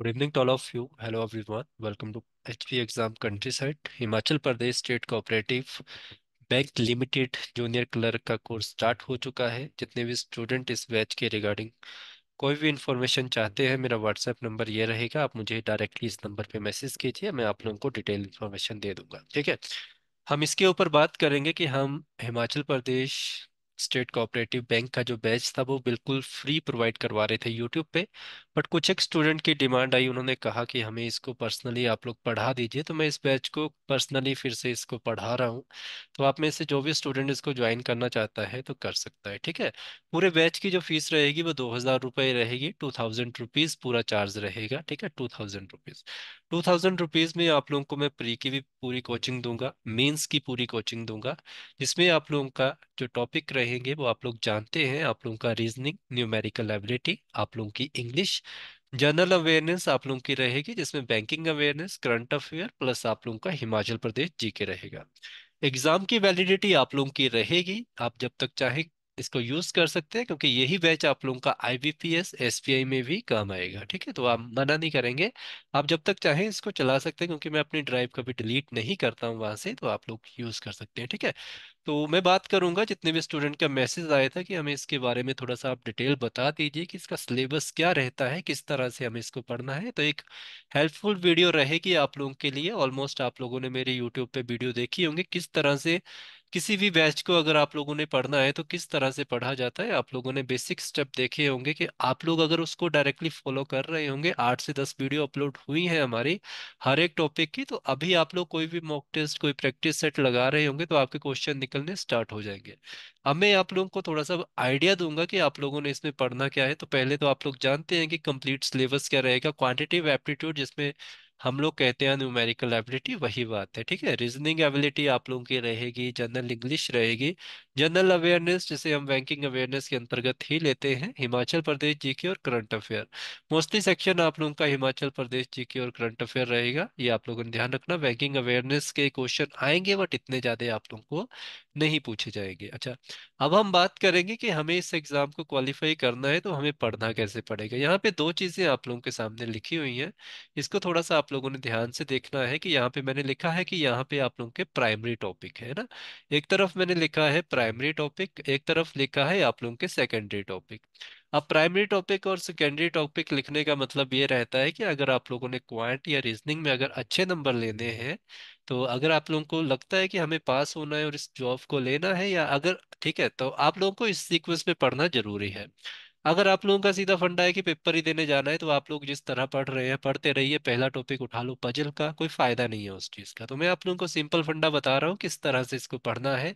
Good evening to all of you. Hello, everyone. Welcome to HP Exam Countryside, Himachal Pradesh state cooperative bank limited junior clerk का course start हो चुका है जितने भी student इस batch के रिगार्डिंग कोई भी इन्फॉर्मेशन चाहते हैं मेरा व्हाट्सएप नंबर ये रहेगा आप मुझे डायरेक्टली इस नंबर पे मैसेज कीजिए मैं आप लोगों को डिटेल इन्फॉर्मेशन दे दूंगा ठीक है हम इसके ऊपर बात करेंगे कि हम Himachal Pradesh state cooperative bank का जो बैच था वो बिल्कुल फ्री प्रोवाइड करवा रहे थे यूट्यूब पे बट कुछ एक स्टूडेंट की डिमांड आई उन्होंने कहा कि हमें इसको पर्सनली आप लोग पढ़ा दीजिए तो मैं इस बैच को पर्सनली फिर से इसको पढ़ा रहा हूँ तो आप में से जो भी स्टूडेंट इसको ज्वाइन करना चाहता है तो कर सकता है ठीक है पूरे बैच की जो फीस रहेगी वो दो हज़ार रुपये रहेगी टू थाउजेंड रुपीज़ पूरा चार्ज रहेगा ठीक है two thousand rupees two thousand rupees में आप लोगों को मैं प्री की भी पूरी कोचिंग दूंगा मेंस की पूरी कोचिंग दूंगा जिसमें आप लोगों का जो टॉपिक रहेंगे वो आप लोग जानते हैं आप लोगों का रीजनिंग न्यूमेरिकल एबिलिटी आप लोगों की इंग्लिश जनरल अवेयरनेस आप लोगों की रहेगी जिसमें banking awareness current affair plus आप लोगों का हिमाचल प्रदेश जी के रहेगा एग्जाम की वैलिडिटी आप लोगों की रहेगी आप जब तक चाहें इसको यूज कर सकते हैं क्योंकि यही बैच आप लोगों का आईबीपीएस एसपीआई में भी काम आएगा ठीक है तो आप मना नहीं करेंगे आप जब तक चाहें इसको चला सकते हैं क्योंकि मैं अपनी ड्राइव कभी डिलीट नहीं करता हूँ वहां से तो आप लोग यूज कर सकते हैं ठीक है तो मैं बात करूंगा जितने भी स्टूडेंट का मैसेज आया था कि हमें इसके बारे में थोड़ा सा आप डिटेल बता दीजिए कि इसका सिलेबस क्या रहता है किस तरह से हमें इसको पढ़ना है तो एक हेल्पफुल वीडियो रहेगी आप लोगों के लिए ऑलमोस्ट आप लोगों ने मेरे यूट्यूब पे वीडियो देखी होंगे किस तरह से किसी भी बैच को अगर आप लोगों ने पढ़ना है तो किस तरह से पढ़ा जाता है आप लोगों ने बेसिक स्टेप देखे होंगे कि आप लोग अगर उसको डायरेक्टली फॉलो कर रहे होंगे आठ से दस वीडियो अपलोड हुई है हमारी हर एक टॉपिक की तो अभी आप लोग कोई भी मॉक टेस्ट कोई प्रैक्टिस सेट लगा रहे होंगे तो आपके क्वेश्चन निकलने स्टार्ट हो जाएंगे अब मैं आप लोगों को थोड़ा सा आइडिया दूंगा कि आप लोगों ने इसमें पढ़ना क्या है तो पहले तो आप लोग जानते हैं कि कंप्लीट सिलेबस क्या रहेगा क्वान्टिटिव एप्टीट्यूड जिसमें हम लोग कहते हैं न्यूमेरिकल एबिलिटी वही बात है ठीक है रीजनिंग एबिलिटी आप लोगों की रहेगी जनरल इंग्लिश रहेगी जनरल अवेयरनेस जिसे हम बैंकिंग अवेयरनेस के अंतर्गत ही लेते हैं हिमाचल प्रदेश जी के और करंट अफेयर मोस्टली सेक्शन आप लोगों का हिमाचल प्रदेश जी के और करंट अफेयर रहेगा ये आप लोगों ने ध्यान रखना बैंकिंग अवेयरनेस के क्वेश्चन आएंगे बट इतने ज़्यादा आप लोगों को नहीं पूछे जाएंगे अच्छा अब हम बात करेंगे कि हमें इस एग्ज़ाम को क्वालिफाई करना है तो हमें पढ़ना कैसे पड़ेगा यहाँ पे दो चीज़ें आप लोगों के सामने लिखी हुई हैं इसको थोड़ा सा आप लोगों ने ध्यान से देखना है कि यहाँ पे मैंने लिखा है कि यहाँ पे आप लोगों के प्राइमरी टॉपिक है ना एक तरफ मैंने लिखा है प्राइमरी टॉपिक एक तरफ लिखा है आप लोगों के सेकेंडरी टॉपिक अब प्राइमरी टॉपिक और सेकेंडरी टॉपिक लिखने का मतलब ये रहता है कि अगर आप लोगों ने क्वांट या रीजनिंग में अगर अच्छे नंबर लेने हैं तो अगर आप लोगों को लगता है कि हमें पास होना है और इस जॉब को लेना है या अगर ठीक है तो आप लोगों को इस सीक्वेंस में पढ़ना जरूरी है अगर आप लोगों का सीधा फंडा है कि पेपर ही देने जाना है तो आप लोग जिस तरह पढ़ रहे हैं पढ़ते रहिए पहला टॉपिक उठा लो पजल का कोई फायदा नहीं है उस चीज का तो मैं आप लोगों को सिंपल फंडा बता रहा हूँ किस तरह से इसको पढ़ना है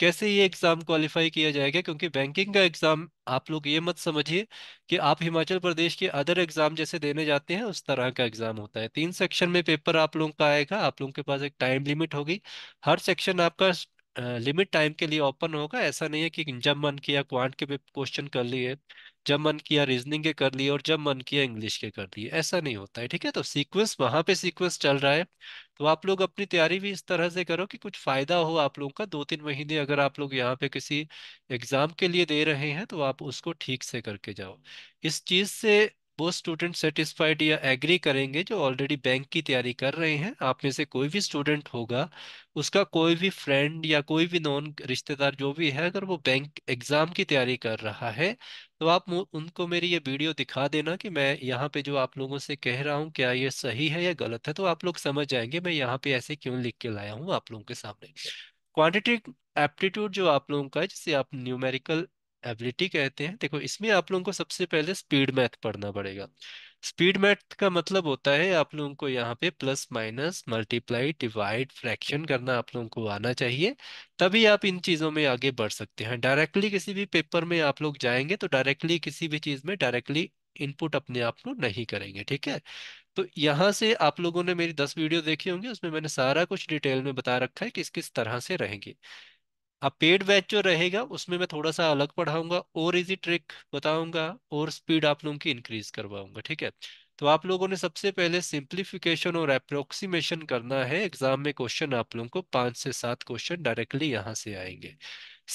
कैसे ये एग्जाम क्वालिफाई किया जाएगा क्योंकि बैंकिंग का एग्जाम आप लोग ये मत समझिए कि आप हिमाचल प्रदेश के अदर एग्जाम जैसे देने जाते हैं उस तरह का एग्जाम होता है तीन सेक्शन में पेपर आप लोगों का आएगा आप लोगों के पास एक टाइम लिमिट होगी हर सेक्शन आपका लिमिट टाइम के लिए ओपन होगा ऐसा नहीं है कि जब मन किया क्वांट के क्वेश्चन कर लिए जब मन किया रीजनिंग के कर लिए और जब मन किया इंग्लिश के कर लिए ऐसा नहीं होता है ठीक है तो सीक्वेंस वहां पे सीक्वेंस चल रहा है तो आप लोग अपनी तैयारी भी इस तरह से करो कि कुछ फायदा हो आप लोगों का दो तीन महीने अगर आप लोग यहाँ पे किसी एग्जाम के लिए दे रहे हैं तो आप उसको ठीक से करके जाओ इस चीज से वो स्टूडेंट सेटिस्फाइड या एग्री करेंगे जो ऑलरेडी बैंक की तैयारी कर रहे हैं आप में से कोई भी स्टूडेंट होगा उसका कोई भी फ्रेंड या कोई भी नॉन रिश्तेदार जो भी है अगर वो बैंक एग्जाम की तैयारी कर रहा है तो आप उनको मेरी ये वीडियो दिखा देना कि मैं यहाँ पे जो आप लोगों से कह रहा हूँ क्या ये सही है या गलत है तो आप लोग समझ जाएंगे मैं यहाँ पे ऐसे क्यों लिख के लाया हूँ आप लोगों के सामने क्वान्टिटी एप्टीट्यूड जो आप लोगों का है जिसे आप न्यूमेरिकल एबिलिटी कहते हैं देखो इसमें आप लोगों को सबसे पहले स्पीड मैथ पढ़ना पड़ेगा स्पीड मैथ का मतलब होता है आप लोगों को यहाँ पे plus minus multiply divide fraction करना आप लोगों को आना चाहिए तभी आप इन चीज़ों में आगे बढ़ सकते हैं डायरेक्टली किसी भी पेपर में आप लोग जाएंगे तो डायरेक्टली किसी भी चीज़ में डायरेक्टली इनपुट अपने आप को नहीं करेंगे ठीक है तो यहाँ से आप लोगों ने मेरी दस वीडियो देखी होंगी उसमें मैंने सारा कुछ डिटेल में बता रखा है कि किस किस तरह से रहेंगे अब पेड बैच जो रहेगा उसमें मैं थोड़ा सा अलग पढ़ाऊंगा और इजी ट्रिक बताऊंगा और स्पीड आप लोगों की इंक्रीज करवाऊंगा ठीक है तो आप लोगों ने सबसे पहले सिंप्लीफिकेशन और अप्रोक्सीमेशन करना है एग्जाम में क्वेश्चन आप लोगों को पांच से सात क्वेश्चन डायरेक्टली यहाँ से आएंगे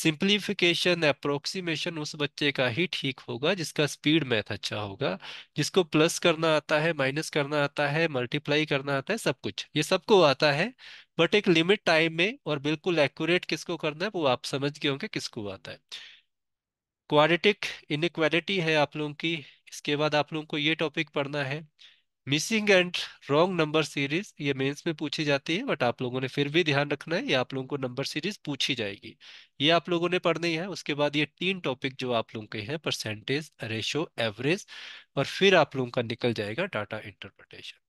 सिंप्लीफिकेशन अप्रोक्सीमेशन उस बच्चे का ही ठीक होगा जिसका स्पीड मैथ अच्छा होगा जिसको प्लस करना आता है माइनस करना आता है मल्टीप्लाई करना आता है सब कुछ ये सबको आता है बट एक लिमिट टाइम में और बिल्कुल एक्यूरेट किसको करना है वो आप समझ गए होंगे किसको आता है क्वालिटिक इनक्वालिटी है आप लोगों की इसके बाद आप लोगों को ये टॉपिक पढ़ना है missing and wrong number series ये मेंस में पूछी जाती है बट आप लोगों ने फिर भी ध्यान रखना है ये आप लोगों को नंबर सीरीज पूछी जाएगी ये आप लोगों ने पढ़नी है उसके बाद ये तीन टॉपिक जो आप लोगों के हैं परसेंटेज रेशो एवरेज और फिर आप लोगों का निकल जाएगा डाटा इंटरप्रिटेशन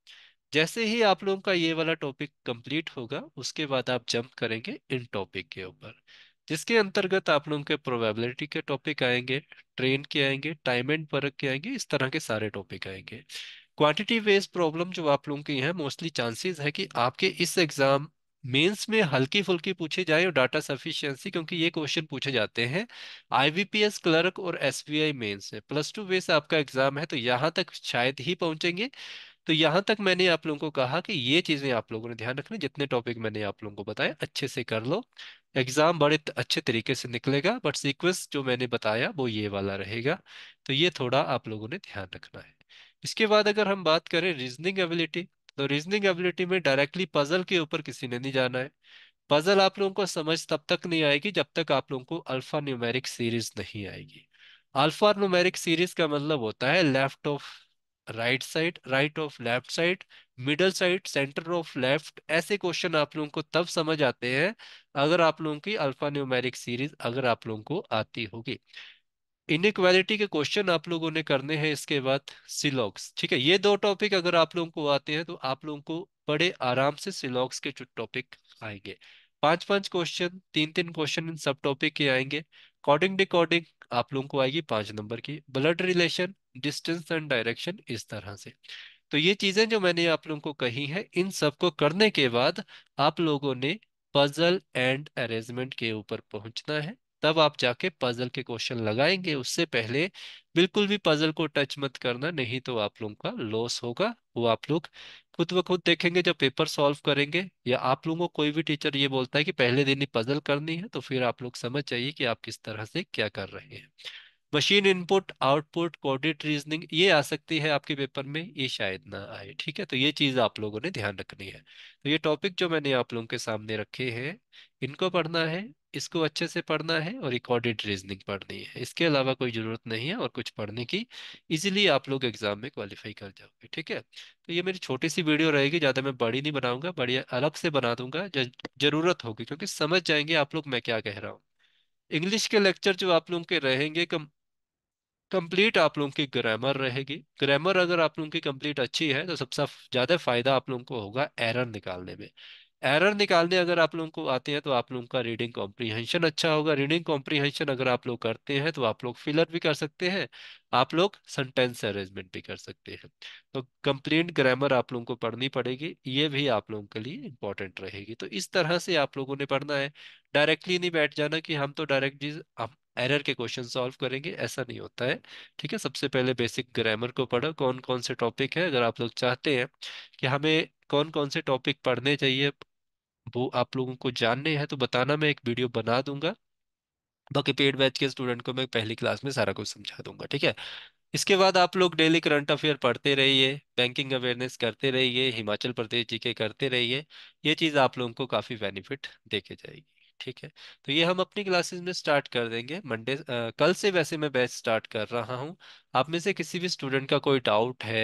जैसे ही आप लोगों का ये वाला टॉपिक कंप्लीट होगा उसके बाद आप जंप करेंगे इन टॉपिक के ऊपर जिसके अंतर्गत आप लोगों के प्रोबेबिलिटी के टॉपिक आएंगे ट्रेन के आएंगे टाइम एंड वर्क के आएंगे इस तरह के सारे टॉपिक आएंगे क्वांटिटी बेस्ड प्रॉब्लम जो आप लोगों के हैं मोस्टली चांसेस है कि आपके इस एग्जाम मेंस में हल्की फुल्की पूछे जाए और डाटा सफिशियंसी क्योंकि ये क्वेश्चन पूछे जाते हैं आईवीपीएस क्लर्क और एसबीआई मेंस में प्लस टू बेस आपका एग्जाम है तो यहाँ तक शायद ही पहुंचेंगे तो यहाँ तक मैंने आप लोगों को कहा कि ये चीज़ें आप लोगों ने ध्यान रखनी जितने टॉपिक मैंने आप लोगों को बताया अच्छे से कर लो एग्ज़ाम बड़े अच्छे तरीके से निकलेगा बट सीक्वेंस जो मैंने बताया वो ये वाला रहेगा तो ये थोड़ा आप लोगों ने ध्यान रखना है इसके बाद अगर हम बात करें रीजनिंग एबिलिटी तो रीजनिंग एबिलिटी में डायरेक्टली पजल के ऊपर किसी ने नहीं जाना है पजल आप लोगों को समझ तब तक नहीं आएगी जब तक आप लोगों को अल्फा न्यूमेरिक सीरीज नहीं आएगी अल्फा न्यूमेरिक सीरीज का मतलब होता है left of right side right of left side middle side centre of left ऐसे क्वेश्चन आप लोगों को तब समझ आते हैं अगर आप लोगों की अल्फा न्यूमेरिक सीरीज अगर आप लोगों को आती होगी इनक्वालिटी के क्वेश्चन आप लोगों ने करने हैं इसके बाद सिलॉक्स ठीक है ये दो टॉपिक अगर आप लोगों को आते हैं तो आप लोगों को बड़े आराम से सिलॉक्स के टॉपिक आएंगे पांच पांच क्वेश्चन तीन तीन क्वेश्चन इन सब टॉपिक के आएंगे कॉर्डिंग डिकॉर्डिंग आप लोगों को आएगी पांच नंबर की blood relation distance and direction इस तरह से तो ये चीजें जो मैंने आप लोगों को कही है इन सबको करने के बाद आप लोगों ने पजल एंड अरेंजमेंट के ऊपर पहुंचना है तब आप जाके पजल के क्वेश्चन लगाएंगे उससे पहले बिल्कुल भी पजल को टच मत करना नहीं तो आप लोगों का लॉस होगा वो आप लोग खुद ब खुद देखेंगे जब पेपर सॉल्व करेंगे या आप लोगों को कोई भी टीचर ये बोलता है कि पहले दिन ही पजल करनी है तो फिर आप लोग समझ जाइए कि आप किस तरह से क्या कर रहे हैं machine input output coded reasoning ये आ सकती है आपके पेपर में ये शायद ना आए ठीक है तो ये चीज़ आप लोगों ने ध्यान रखनी है तो ये टॉपिक जो मैंने आप लोगों के सामने रखे हैं इनको पढ़ना है इसको अच्छे से पढ़ना है और रिकॉर्डेड रीजनिंग पढ़नी है इसके अलावा कोई ज़रूरत नहीं है और कुछ पढ़ने की इजीली आप लोग एग्जाम में क्वालिफाई कर जाओगे ठीक है तो ये मेरी छोटी सी वीडियो रहेगी ज़्यादा मैं बड़ी नहीं बनाऊंगा बड़ी अलग से बना दूंगा ज़रूरत होगी क्योंकि समझ जाएंगे आप लोग मैं क्या कह रहा हूँ इंग्लिश के लेक्चर जो आप लोगों के रहेंगे कम कंप्लीट आप लोगों की ग्रामर रहेगी ग्रामर अगर आप लोगों की कंप्लीट अच्छी है तो सबसे ज़्यादा फ़ायदा आप लोगों को होगा एरर निकालने में एरर निकालने अगर आप लोगों को आते हैं तो आप लोगों का रीडिंग कॉम्प्रीहेंशन अच्छा होगा रीडिंग कॉम्प्रीहेंशन अगर आप लोग करते हैं तो आप लोग फिलर भी कर सकते हैं आप लोग सेंटेंस अरेंजमेंट भी कर सकते हैं तो कंप्लीट ग्रामर आप लोगों को पढ़नी पड़ेगी ये भी आप लोगों के लिए इंपॉर्टेंट रहेगी तो इस तरह से आप लोगों ने पढ़ना है डायरेक्टली नहीं बैठ जाना कि हम तो डायरेक्ट जी एरर के क्वेश्चन सॉल्व करेंगे ऐसा नहीं होता है ठीक है सबसे पहले बेसिक ग्रामर को पढ़ो कौन कौन से टॉपिक है अगर आप लोग चाहते हैं कि हमें कौन कौन से टॉपिक पढ़ने चाहिए वो आप लोगों को जानने हैं तो बताना मैं एक वीडियो बना दूंगा बाकी पेड बैच के स्टूडेंट को मैं पहली क्लास में सारा कुछ समझा दूंगा ठीक है इसके बाद आप लोग डेली करंट अफेयर पढ़ते रहिए बैंकिंग अवेयरनेस करते रहिए हिमाचल प्रदेश जी के करते रहिए ये चीज़ आप लोगों को काफ़ी बेनिफिट देके जाएगी ठीक है तो ये हम अपनी क्लासेस में स्टार्ट कर देंगे मंडे कल से वैसे मैं बैच स्टार्ट कर रहा हूँ आप में से किसी भी स्टूडेंट का कोई डाउट है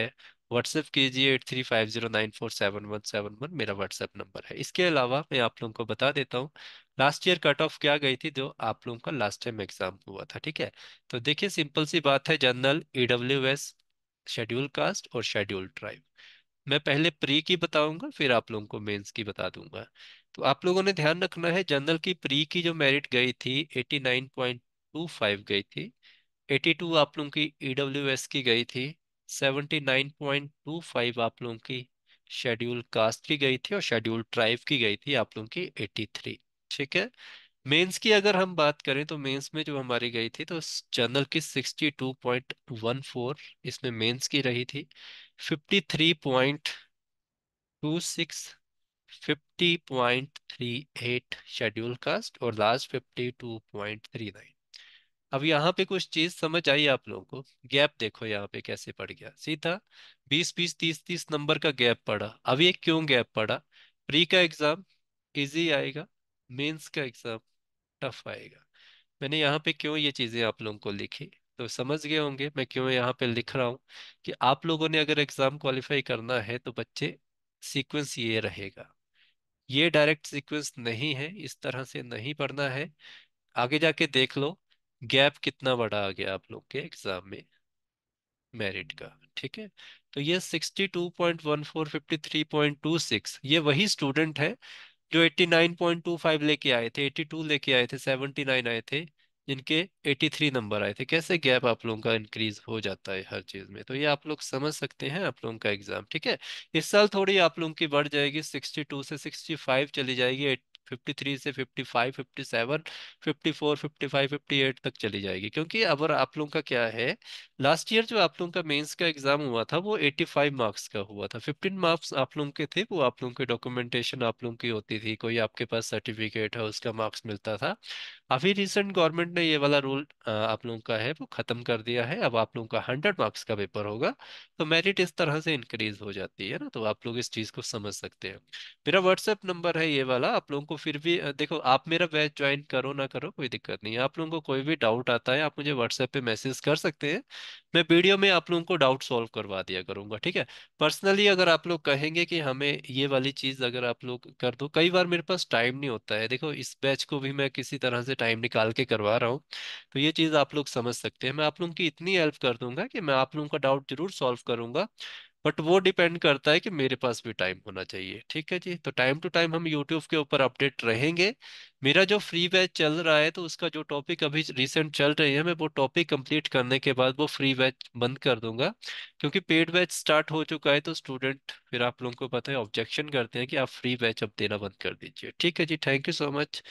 व्हाट्सएप कीजिए eight three five zero nine four seven one seven one मेरा व्हाट्सएप नंबर है इसके अलावा मैं आप लोगों को बता देता हूँ लास्ट ईयर कट ऑफ क्या गई थी जो आप लोगों का लास्ट टाइम एग्जाम हुआ था ठीक है तो देखिए सिंपल सी बात है general E W S schedule caste और शेड्यूल ड्राइव मैं पहले प्री की बताऊंगा फिर आप लोगों को मेन्स की बता दूंगा तो आप लोगों ने ध्यान रखना है जनरल की प्री की जो मेरिट गई थी एटी गई थी 82 आप लोगों की ईडब्ल्यूएस की गई थी 79.25 आप लोगों की शेड्यूल कास्ट की गई थी और शेड्यूल ट्राइब की गई थी आप लोगों की 83 ठीक है मेंस की अगर हम बात करें तो मेंस में जो हमारी गई थी तो जनरल की 62.14 इसमें मेंस की रही थी 53.26 50.38 शेड्यूल कास्ट और लास्ट 52.39 अब यहाँ पे कुछ चीज समझ आई आप लोगों को गैप देखो यहाँ पे कैसे पड़ गया सीधा बीस बीस तीस तीस नंबर का गैप पड़ा अब ये क्यों गैप पड़ा प्री का एग्जाम इजी आएगा मेंस का एग्जाम टफ आएगा मैंने यहाँ पे क्यों ये चीजें आप लोगों को लिखी तो समझ गए होंगे मैं क्यों यहाँ पे लिख रहा हूँ कि आप लोगों ने अगर एग्जाम क्वालिफाई करना है तो बच्चे सिक्वेंस ये रहेगा ये डायरेक्ट सिक्वेंस नहीं है इस तरह से नहीं पढ़ना है आगे जाके देख लो गैप कितना बड़ा आ गया आप लोग के एग्जाम में मेरिट का ठीक है तो ये 62.14 53.26 ये वही स्टूडेंट है जो 89.25 लेके आए थे 82 लेके आए थे 79 आए थे जिनके 83 नंबर आए थे कैसे गैप आप लोगों का इंक्रीज हो जाता है हर चीज में तो ये आप लोग समझ सकते हैं आप लोगों का एग्जाम ठीक है इस साल थोड़ी आप लोगों की बढ़ जाएगी 62 से 65 चली जाएगी फिफ्टी थ्री से fifty five fifty seven fifty four fifty five fifty eight तक चली जाएगी क्योंकि अगर आप लोगों का क्या है लास्ट ईयर जो आप लोगों का मेंस का एग्जाम हुआ था वो 85 मार्क्स का हुआ था 15 मार्क्स आप लोगों के थे वो आप लोगों के डॉक्यूमेंटेशन आप लोगों की होती थी कोई आपके पास सर्टिफिकेट है उसका मार्क्स मिलता था अभी रिसेंट गवर्नमेंट ने ये वाला रूल आप लोगों का है वो खत्म कर दिया है अब आप लोगों का हंड्रेड मार्क्स का पेपर होगा तो मेरिट इस तरह से इंक्रीज हो जाती है ना तो आप लोग इस चीज को समझ सकते हैं मेरा व्हाट्सएप नंबर है ये वाला आप लोगों को फिर भी देखो आप मेरा बैच ज्वाइन करो ना करो कोई दिक्कत नहीं है आप लोगों को कोई भी डाउट आता है आप मुझे व्हाट्सएप पे मैसेज कर सकते हैं मैं वीडियो में आप लोगों को डाउट सॉल्व करवा दिया करूंगा ठीक है पर्सनली अगर आप लोग कहेंगे कि हमें ये वाली चीज़ अगर आप लोग कर दो कई बार मेरे पास टाइम नहीं होता है देखो इस बैच को भी मैं किसी तरह से टाइम निकाल के करवा रहा हूँ तो ये चीज़ आप लोग समझ सकते हैं मैं आप लोगों की इतनी हेल्प कर दूंगा कि मैं आप लोगों का डाउट जरूर सॉल्व करूंगा बट वो डिपेंड करता है कि मेरे पास भी टाइम होना चाहिए ठीक है जी तो टाइम टू टाइम हम यूट्यूब के ऊपर अपडेट रहेंगे मेरा जो फ्री बैच चल रहा है तो उसका जो टॉपिक अभी रिसेंट चल रहे हैं मैं वो टॉपिक कंप्लीट करने के बाद वो फ्री बैच बंद कर दूंगा क्योंकि पेड बैच स्टार्ट हो चुका है तो स्टूडेंट फिर आप लोगों को पता है ऑब्जेक्शन करते हैं कि आप फ्री बैच अब देना बंद कर दीजिए ठीक है जी थैंक यू सो मच